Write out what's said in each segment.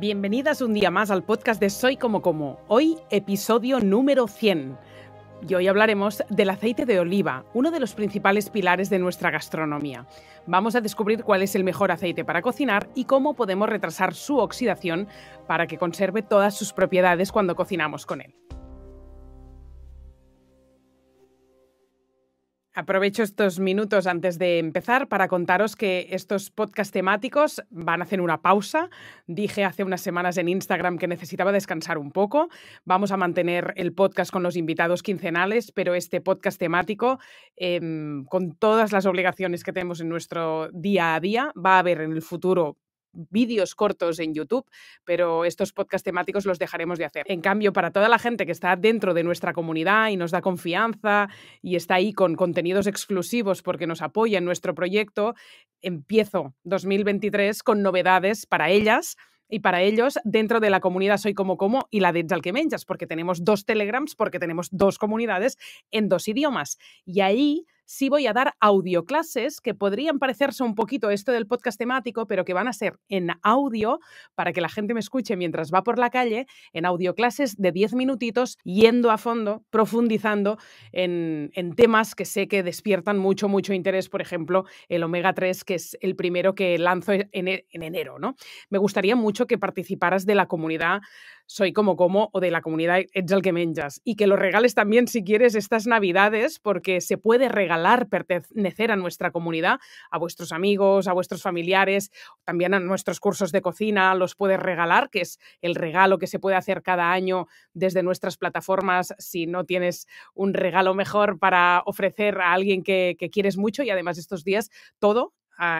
Bienvenidas un día más al podcast de Soy como como. Hoy episodio número 100. Y hoy hablaremos del aceite de oliva, uno de los principales pilares de nuestra gastronomía. Vamos a descubrir cuál es el mejor aceite para cocinar y cómo podemos retrasar su oxidación para que conserve todas sus propiedades cuando cocinamos con él. Aprovecho estos minutos antes de empezar para contaros que estos podcast temáticos van a hacer una pausa. Dije hace unas semanas en Instagram que necesitaba descansar un poco. Vamos a mantener el podcast con los invitados quincenales, pero este podcast temático, em, con todas las obligaciones que tenemos en nuestro día a día, va a haber en el futuro vídeos cortos en YouTube, pero estos podcasts temáticos los dejaremos de hacer. En cambio, para toda la gente que está dentro de nuestra comunidad y nos da confianza y está ahí con contenidos exclusivos porque nos apoya en nuestro proyecto, empiezo 2023 con novedades para ellas y para ellos dentro de la comunidad Soy Como Como y la de Al porque tenemos dos Telegrams, porque tenemos dos comunidades en dos idiomas. Y ahí sí voy a dar audioclases que podrían parecerse un poquito esto del podcast temático, pero que van a ser en audio para que la gente me escuche mientras va por la calle, en audioclases de 10 minutitos, yendo a fondo, profundizando en, temas que sé que despiertan mucho, mucho interés. Por ejemplo, el omega 3, que es el primero que lanzo en, en enero. ¿no? Me gustaría mucho que participaras de la comunidad soy como como o de la comunidad es el que Y que lo regales también si quieres estas navidades, porque se puede regalar pertenecer a nuestra comunidad, a vuestros amigos, a vuestros familiares, también a nuestros cursos de cocina, los puedes regalar, que es el regalo que se puede hacer cada año desde nuestras plataformas si no tienes un regalo mejor para ofrecer a alguien que, que quieres mucho y además estos días todo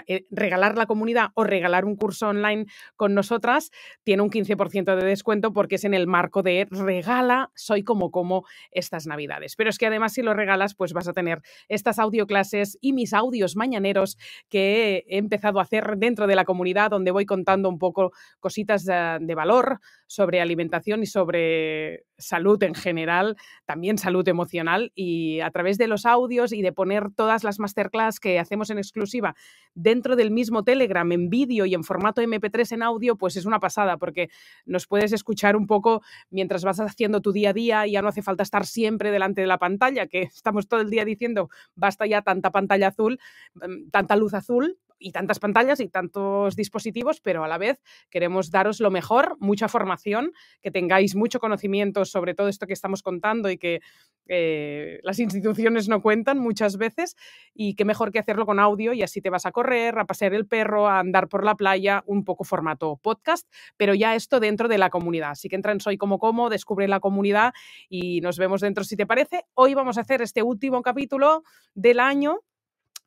eh, regalar la comunidad o regalar un curso online con nosotras, tiene un 15% de descuento porque es en el marco de regala, soy como como estas navidades. Pero es que además si lo regalas, pues vas a tener estas audioclases y mis audios mañaneros que he empezado a hacer dentro de la comunidad donde voy contando un poco cositas eh, de valor sobre alimentación y sobre salud en general, también salud emocional, y a través de los audios y de poner todas las masterclass que hacemos en exclusiva dentro del mismo Telegram, en vídeo y en formato MP3 en audio, pues es una pasada, porque nos puedes escuchar un poco mientras vas haciendo tu día a día y ya no hace falta estar siempre delante de la pantalla, que estamos todo el día diciendo, basta ya tanta pantalla azul, mm, tanta luz azul, y tantas pantallas y tantos dispositivos, pero a la vez queremos daros lo mejor, mucha formación, que tengáis mucho conocimiento sobre todo esto que estamos contando y que eh, las instituciones no cuentan muchas veces y qué mejor que hacerlo con audio y así te vas a correr, a pasear el perro, a andar por la playa, un poco formato podcast, pero ya esto dentro de la comunidad. Así que entra en Soy Como Como, descubre la comunidad y nos vemos dentro si te parece. Hoy vamos a hacer este último capítulo del año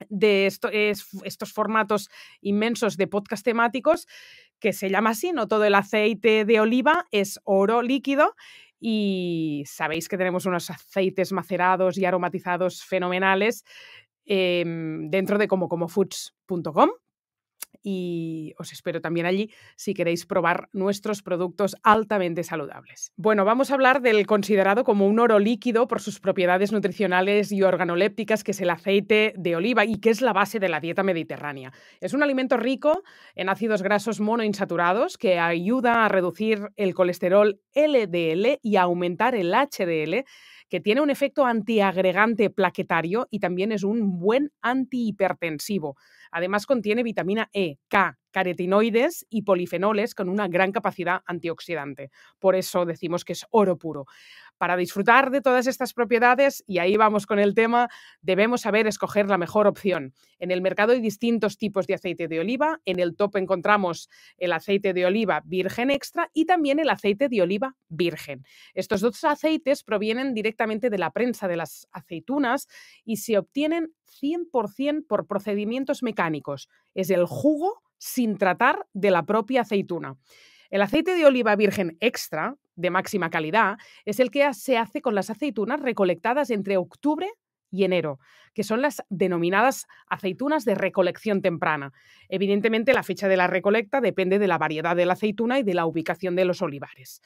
de estos formatos inmensos de podcast temáticos que se llama así, no todo el aceite de oliva es oro líquido y sabéis que tenemos unos aceites macerados y aromatizados fenomenales em, dentro de como foods.com y os espero también allí si queréis probar nuestros productos altamente saludables. Bueno, vamos a hablar del considerado como un oro líquido por sus propiedades nutricionales y organolépticas, que es el aceite de oliva y que es la base de la dieta mediterránea. Es un alimento rico en ácidos grasos monoinsaturados que ayuda a reducir el colesterol LDL y a aumentar el HDL que tiene un efecto antiagregante plaquetario y también es un buen antihipertensivo. Además contiene vitamina E, K, caretinoides y polifenoles con una gran capacidad antioxidante. Por eso decimos que es oro puro. Para disfrutar de todas estas propiedades, y ahí vamos con el tema, debemos saber escoger la mejor opción. En el mercado hay distintos tipos de aceite de oliva. En el top encontramos el aceite de oliva virgen extra y también el aceite de oliva virgen. Estos dos aceites provienen directamente de la prensa de las aceitunas y se obtienen 100% por procedimientos mecánicos. Es el jugo sin tratar de la propia aceituna. El aceite de oliva virgen extra, de máxima calidad, es el que se hace con las aceitunas recolectadas entre octubre y enero, que son las denominadas aceitunas de recolección temprana. Evidentemente, la fecha de la recolecta depende de la variedad de la aceituna y de la ubicación de los olivares.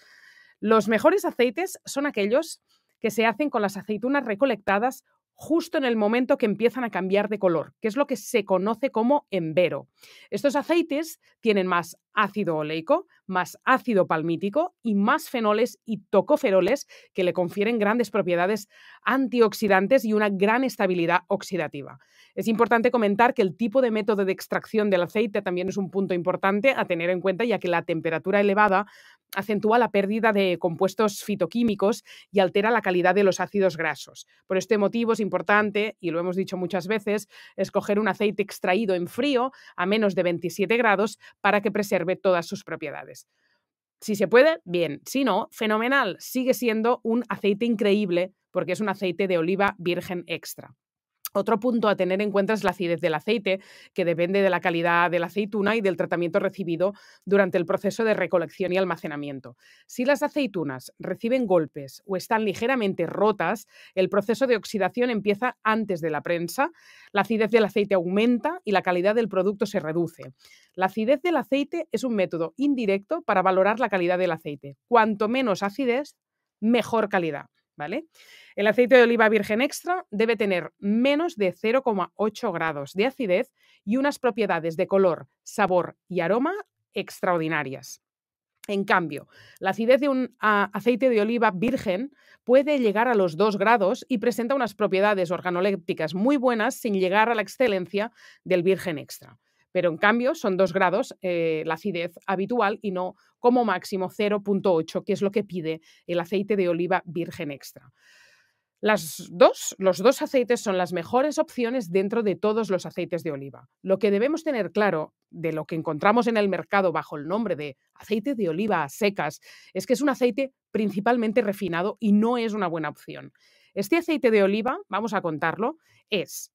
Los mejores aceites son aquellos que se hacen con las aceitunas recolectadas justo en el momento que empiezan a cambiar de color, que es lo que se conoce como embero. Estos aceites tienen más ácido oleico, más ácido palmítico y más fenoles y tocoferoles que le confieren grandes propiedades antioxidantes y una gran estabilidad oxidativa. Es importante comentar que el tipo de método de extracción del aceite también es un punto importante a tener en cuenta, ya que la temperatura elevada acentúa la pérdida de compuestos fitoquímicos y altera la calidad de los ácidos grasos. Por este motivo es importante, y lo hemos dicho muchas veces, escoger un aceite extraído en frío a menos de 27 grados para que preserve todas sus propiedades. Si se puede, bien. Si no, fenomenal. Sigue siendo un aceite increíble porque es un aceite de oliva virgen extra. Otro punto a tener en cuenta es la acidez del aceite, que depende de la calidad de la aceituna y del tratamiento recibido durante el proceso de recolección y almacenamiento. Si las aceitunas reciben golpes o están ligeramente rotas, el proceso de oxidación empieza antes de la prensa, la acidez del aceite aumenta y la calidad del producto se reduce. La acidez del aceite es un método indirecto para valorar la calidad del aceite. Cuanto menos acidez, mejor calidad. El aceite de oliva virgen extra debe tener menos de 0,8 grados de acidez y unas propiedades de color, sabor y aroma extraordinarias. En cambio, la acidez de un ah, aceite de oliva virgen puede llegar a los 2 grados y presenta unas propiedades organolépticas muy buenas sin llegar a la excelencia del virgen extra pero en cambio son 2 grados eh, la acidez habitual y no como máximo 0.8, que es lo que pide el aceite de oliva virgen extra. Las dos, los dos aceites son las mejores opciones dentro de todos los aceites de oliva. Lo que debemos tener claro de lo que encontramos en el mercado bajo el nombre de aceite de oliva a secas es que es un aceite principalmente refinado y no es una buena opción. Este aceite de oliva, vamos a contarlo, es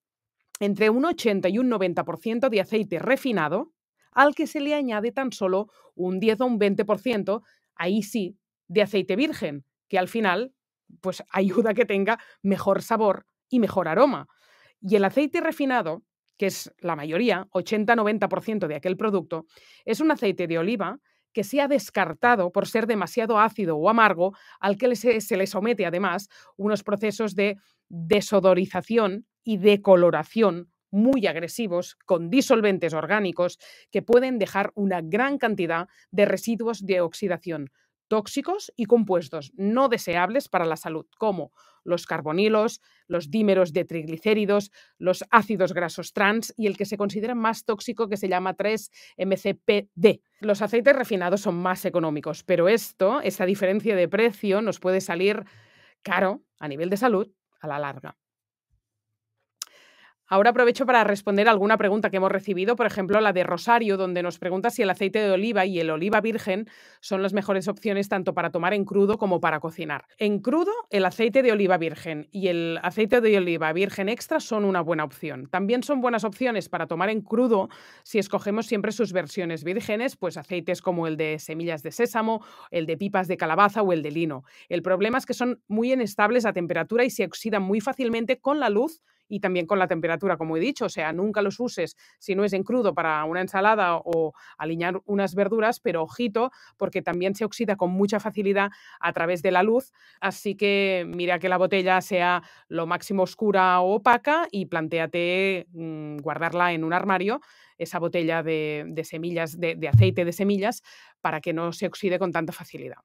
entre un 80 y un 90% de aceite refinado, al que se le añade tan solo un 10 o un 20%, ahí sí, de aceite virgen, que al final pues ayuda a que tenga mejor sabor y mejor aroma. Y el aceite refinado, que es la mayoría, 80-90% de aquel producto, es un aceite de oliva que se ha descartado por ser demasiado ácido o amargo, al que se, le somete además unos procesos de desodorización y decoloración muy agresivos con disolventes orgánicos que pueden dejar una gran cantidad de residuos de oxidación tóxicos y compuestos no deseables para la salud, como los carbonilos, los dímeros de triglicéridos, los ácidos grasos trans y el que se considera más tóxico que se llama 3-MCPD. Los aceites refinados son más económicos, pero esto, esta diferencia de precio, nos puede salir caro a nivel de salud a la larga. Ahora aprovecho para responder alguna pregunta que hemos recibido, por ejemplo la de Rosario, donde nos pregunta si el aceite de oliva y el oliva virgen son las mejores opciones tanto para tomar en crudo como para cocinar. En crudo, el aceite de oliva virgen y el aceite de oliva virgen extra son una buena opción. También son buenas opciones para tomar en crudo si escogemos siempre sus versiones vírgenes, pues aceites como el de semillas de sésamo, el de pipas de calabaza o el de lino. El problema es que son muy inestables a temperatura y se oxidan muy fácilmente con la luz y también con la temperatura, como he dicho, o sea, nunca los uses si no es en crudo para una ensalada o alinear unas verduras, pero ojito, porque también se oxida con mucha facilidad a través de la luz, así que mira que la botella sea lo máximo oscura o opaca y planteate mm, guardarla en un armario esa botella de, semillas, de, de aceite de semillas, para que no se oxide con tanta facilidad.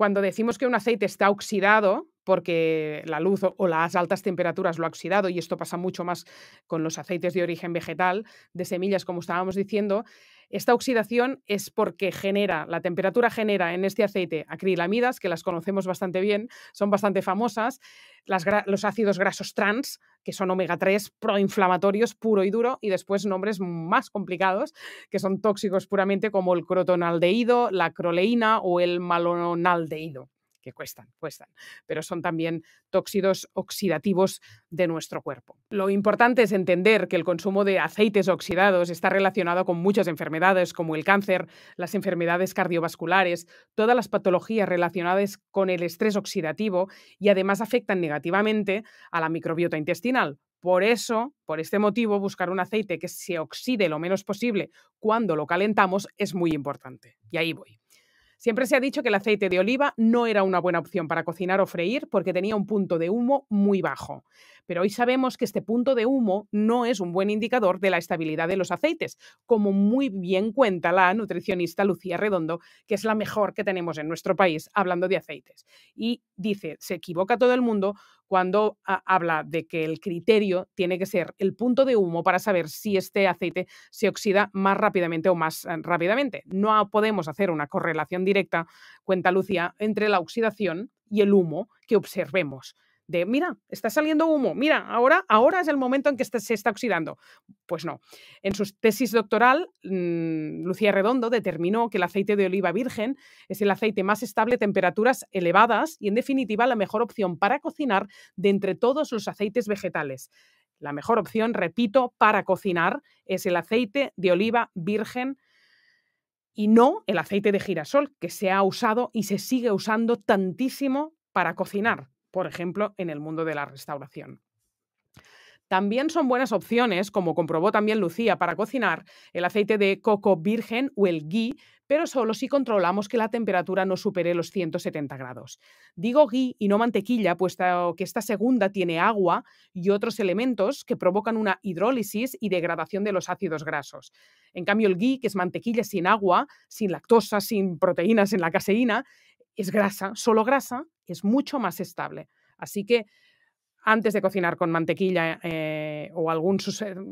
Cuando decimos que un aceite está oxidado, porque la luz o, las altas temperaturas lo ha oxidado, y esto pasa mucho más con los aceites de origen vegetal, de semillas, como estábamos diciendo, esta oxidación es porque genera, la temperatura genera en este aceite acrilamidas, que las conocemos bastante bien, son bastante famosas, los ácidos grasos trans, que son omega 3 proinflamatorios puro y duro, y después nombres más complicados, que son tóxicos puramente como el crotonaldehído, la croleína o el malonaldehído que cuestan, cuestan, pero son también tóxidos oxidativos de nuestro cuerpo. Lo importante es entender que el consumo de aceites oxidados está relacionado con muchas enfermedades como el cáncer, las enfermedades cardiovasculares, todas las patologías relacionadas con el estrés oxidativo y además afectan negativamente a la microbiota intestinal, por eso, por este motivo, buscar un aceite que se oxide lo menos posible cuando lo calentamos es muy importante. Y ahí voy. Siempre se ha dicho que el aceite de oliva no era una buena opción para cocinar o freír porque tenía un punto de humo muy bajo. Pero hoy sabemos que este punto de humo no es un buen indicador de la estabilidad de los aceites, como muy bien cuenta la nutricionista Lucía Redondo, que es la mejor que tenemos en nuestro país hablando de aceites. Y dice, se equivoca todo el mundo cuando habla de que el criterio tiene que ser el punto de humo para saber si este aceite se oxida más rápidamente o más eh, rápidamente. No podemos hacer una correlación directa, cuenta Lucía, entre la oxidación y el humo que observemos de, mira, está saliendo humo, mira, ahora, ahora es el momento en que se está oxidando. Pues no. En su tesis doctoral, mm, Lucía Redondo determinó que el aceite de oliva virgen es el aceite más estable a temperaturas elevadas y, en definitiva, la mejor opción para cocinar de entre todos los aceites vegetales. La mejor opción, repito, para cocinar es el aceite de oliva virgen y no el aceite de girasol, que se ha usado y se sigue usando tantísimo para cocinar por ejemplo, en el mundo de la restauración. También son buenas opciones, como comprobó también Lucía, para cocinar el aceite de coco virgen o el ghee, pero solo si controlamos que la temperatura no supere los 170 grados. Digo ghee y no mantequilla, puesto que esta segunda tiene agua y otros elementos que provocan una hidrólisis y degradación de los ácidos grasos. En cambio, el ghee, que es mantequilla sin agua, sin lactosa, sin proteínas en la caseína, es grasa, solo grasa, es mucho más estable. Así que antes de cocinar con mantequilla eh, o algún,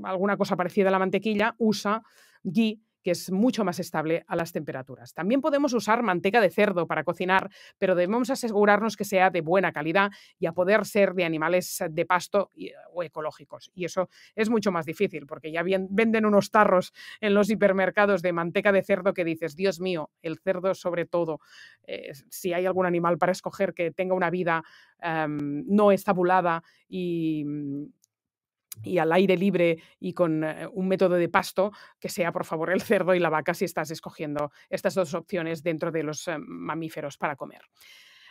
alguna cosa parecida a la mantequilla, usa ghee que es mucho más estable a las temperaturas. También podemos usar manteca de cerdo para cocinar, pero debemos asegurarnos que sea de buena calidad y a poder ser de animales de pasto eh, o ecológicos. Y eso es mucho más difícil, porque ya venden unos tarros en los hipermercados de manteca de cerdo que dices, Dios mío, el cerdo sobre todo, eh, si hay algún animal para escoger que tenga una vida em, no estabulada y mm, y al aire libre y con eh, un método de pasto que sea, por favor, el cerdo y la vaca si estás escogiendo estas dos opciones dentro de los eh, mamíferos para comer.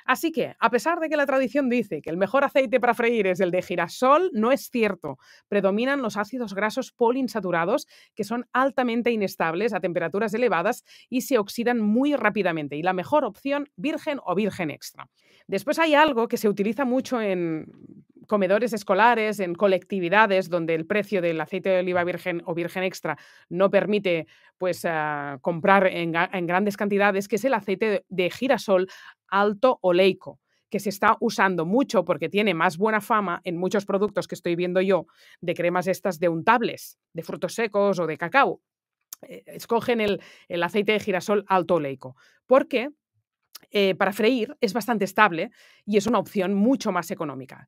Así que, a pesar de que la tradición dice que el mejor aceite para freír es el de girasol, no es cierto. Predominan los ácidos grasos poliinsaturados, que son altamente inestables a temperaturas elevadas y se oxidan muy rápidamente. Y la mejor opción, virgen o virgen extra. Después hay algo que se utiliza mucho en comedores escolares, en colectividades donde el precio del aceite de oliva virgen o virgen extra no permite pues, ah, comprar en, grandes cantidades, que es el aceite de girasol alto oleico que se está usando mucho porque tiene más buena fama en muchos productos que estoy viendo yo de cremas estas de untables, de frutos secos o de cacao. Eh, escogen el, aceite de girasol alto oleico. porque eh, para freír es bastante estable y es una opción mucho más económica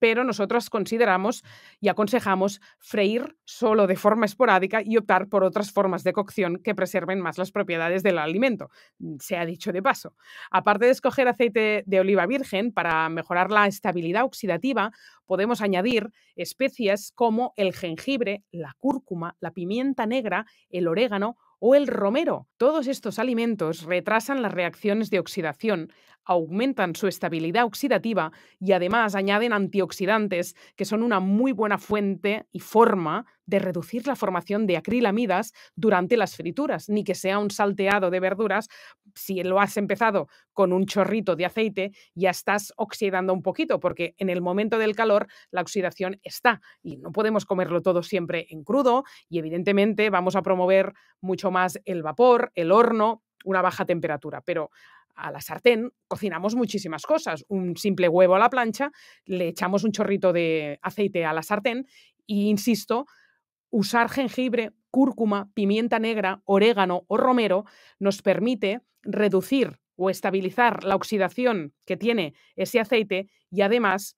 pero nosotros consideramos y aconsejamos freír solo de forma esporádica y optar por otras formas de cocción que preserven más las propiedades del alimento, mm, se ha dicho de paso. Aparte de escoger aceite de oliva virgen para mejorar la estabilidad oxidativa, podemos añadir especias como el jengibre, la cúrcuma, la pimienta negra, el orégano o el romero. Todos estos alimentos retrasan las reacciones de oxidación, aumentan su estabilidad oxidativa y además añaden antioxidantes, que son una muy buena fuente y forma de reducir la formación de acrilamidas durante las frituras, ni que sea un salteado de verduras. Si lo has empezado con un chorrito de aceite, ya estás oxidando un poquito, porque en el momento del calor la oxidación está y no podemos comerlo todo siempre en crudo y evidentemente vamos a promover mucho más el vapor, el horno, una baja temperatura, pero a la sartén cocinamos muchísimas cosas. Un simple huevo a la plancha, le echamos un chorrito de aceite a la sartén e insisto, usar jengibre, cúrcuma, pimienta negra, orégano o romero nos permite reducir o estabilizar la oxidación que tiene ese aceite y además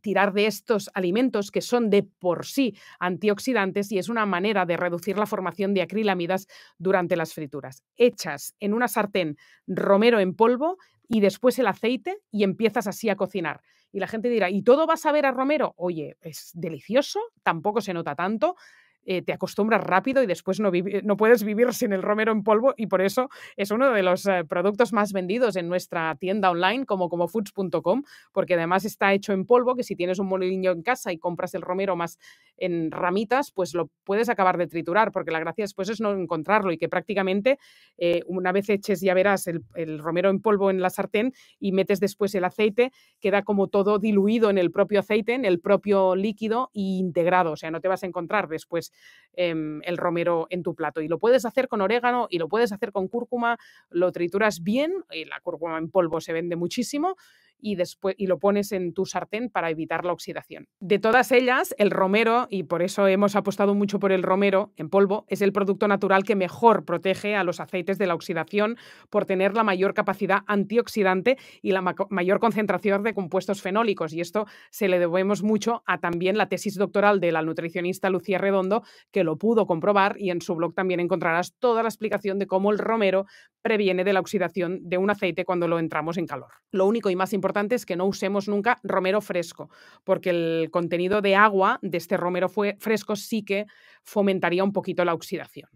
tirar de estos alimentos que son de por sí antioxidantes y es una manera de reducir la formación de acrilamidas durante las frituras. Hechas en una sartén romero en polvo y después el aceite y empiezas así a cocinar. Y la gente dirá, ¿y todo va a saber a romero? Oye, es delicioso, tampoco se nota tanto, eh, te acostumbras rápido y después no, no, puedes vivir sin el romero en polvo y por eso es uno de los eh, productos más vendidos en nuestra tienda online como Foods.com, porque además está hecho en polvo que si tienes un molinillo en casa y compras el romero más en ramitas pues lo puedes acabar de triturar porque la gracia después es no encontrarlo y que prácticamente eh, una vez eches ya verás el, el romero en polvo en la sartén y metes después el aceite queda como todo diluido en el propio aceite en el propio líquido e integrado o sea no te vas a encontrar después Em, el romero en tu plato. Y lo puedes hacer con orégano y lo puedes hacer con cúrcuma, lo trituras bien, la cúrcuma en polvo se vende muchísimo y, después, y lo pones en tu sartén para evitar la oxidación. De todas ellas, el romero, y por eso hemos apostado mucho por el romero en polvo, es el producto natural que mejor protege a los aceites de la oxidación por tener la mayor capacidad antioxidante y la mayor concentración de compuestos fenólicos. Y esto se le debemos mucho a también la tesis doctoral de la nutricionista Lucía Redondo, que lo pudo comprobar y en su blog también encontrarás toda la explicación de cómo el romero previene de la oxidación de un aceite cuando lo entramos en calor. Lo único y más importante es que no usemos nunca romero fresco, porque el contenido de agua de este romero fresco sí que fomentaría un poquito la oxidación.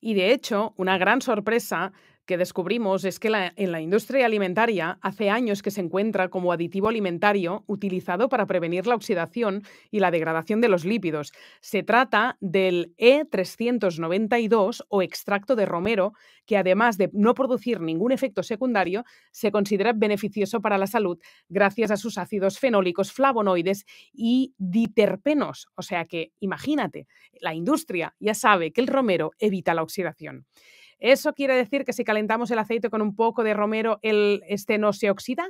Y de hecho, una gran sorpresa que descubrimos es que en la industria alimentaria hace años que se encuentra como aditivo alimentario utilizado para prevenir la oxidación y la degradación de los lípidos. Se trata del E392 o extracto de romero, que además de no producir ningún efecto secundario, se considera beneficioso para la salud gracias a sus ácidos fenólicos, flavonoides y diterpenos. O sea que, imagínate, la industria ya sabe que el romero evita la oxidación. Eso quiere decir que si calentamos el aceite con un poco de romero, el, este no se oxida.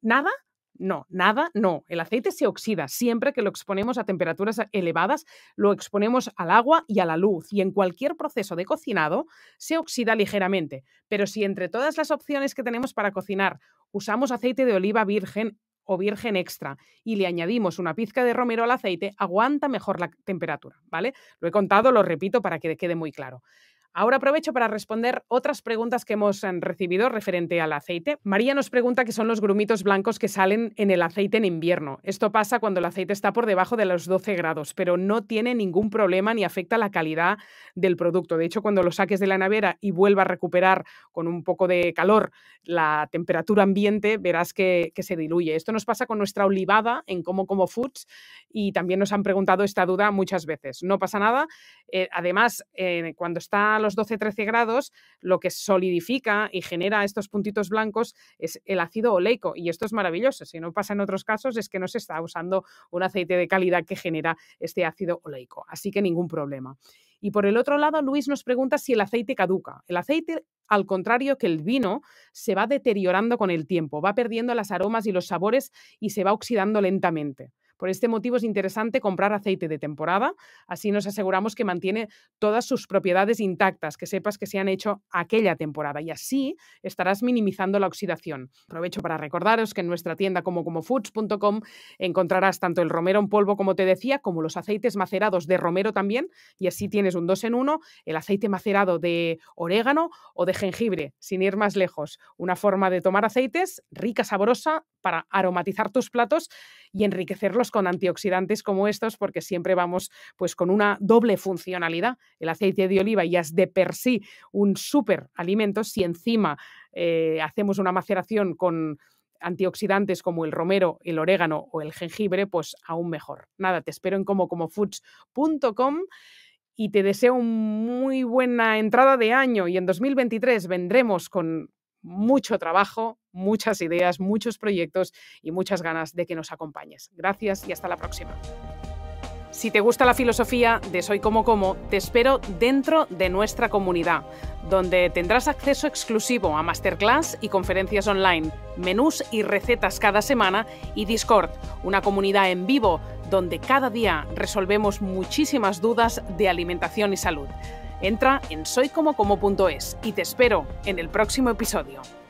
¿Nada? No, nada, no. El aceite se oxida siempre que lo exponemos a temperaturas elevadas, lo exponemos al agua y a la luz y en cualquier proceso de cocinado se oxida ligeramente. Pero si entre todas las opciones que tenemos para cocinar usamos aceite de oliva virgen o virgen extra y le añadimos una pizca de romero al aceite, aguanta mejor la temperatura, ¿vale? Lo he contado, lo repito para que quede muy claro. Ahora aprovecho para responder otras preguntas que hemos em, recibido referente al aceite. María nos pregunta qué son los grumitos blancos que salen en el aceite en invierno. Esto pasa cuando el aceite está por debajo de los 12 grados, pero no tiene ningún problema ni afecta la calidad del producto. De hecho, cuando lo saques de la nevera y vuelva a recuperar con un poco de calor la temperatura ambiente, verás que, se diluye. Esto nos pasa con nuestra olivada en Como Como Foods y también nos han preguntado esta duda muchas veces. No pasa nada. Eh, además, eh, cuando está los 12-13 grados, lo que solidifica y genera estos puntitos blancos es el ácido oleico. Y esto es maravilloso. Si no pasa en otros casos, es que no se está usando un aceite de calidad que genera este ácido oleico. Así que ningún problema. Y por el otro lado, Luis nos pregunta si el aceite caduca. El aceite, al contrario que el vino, se va deteriorando con el tiempo, va perdiendo las aromas y los sabores y se va oxidando lentamente. Por este motivo es interesante comprar aceite de temporada, así nos aseguramos que mantiene todas sus propiedades intactas, que sepas que se han hecho aquella temporada y así estarás minimizando la oxidación. Aprovecho para recordaros que en nuestra tienda como comofoods.com encontrarás tanto el romero en polvo como te decía, como los aceites macerados de romero también y así tienes un 2 en uno el aceite macerado de orégano o de jengibre, sin ir más lejos. Una forma de tomar aceites rica, sabrosa para aromatizar tus platos y enriquecerlos con antioxidantes como estos, porque siempre vamos pues con una doble funcionalidad. El aceite de oliva ya es de per sí un súper alimento, si encima eh, hacemos una maceración con antioxidantes como el romero, el orégano o el jengibre, pues aún mejor. Nada, te espero en comocomofoods.com y te deseo una muy buena entrada de año y en 2023 vendremos con mucho trabajo, muchas ideas, muchos proyectos y muchas ganas de que nos acompañes. Gracias y hasta la próxima. Si te gusta la filosofía de Soy como como, te espero dentro de nuestra comunidad, donde tendrás acceso exclusivo a masterclass y conferencias online, menús y recetas cada semana y Discord, una comunidad en vivo donde cada día resolvemos muchísimas dudas de alimentación y salud. Entra en soycomocomo.es y te espero en el próximo episodio.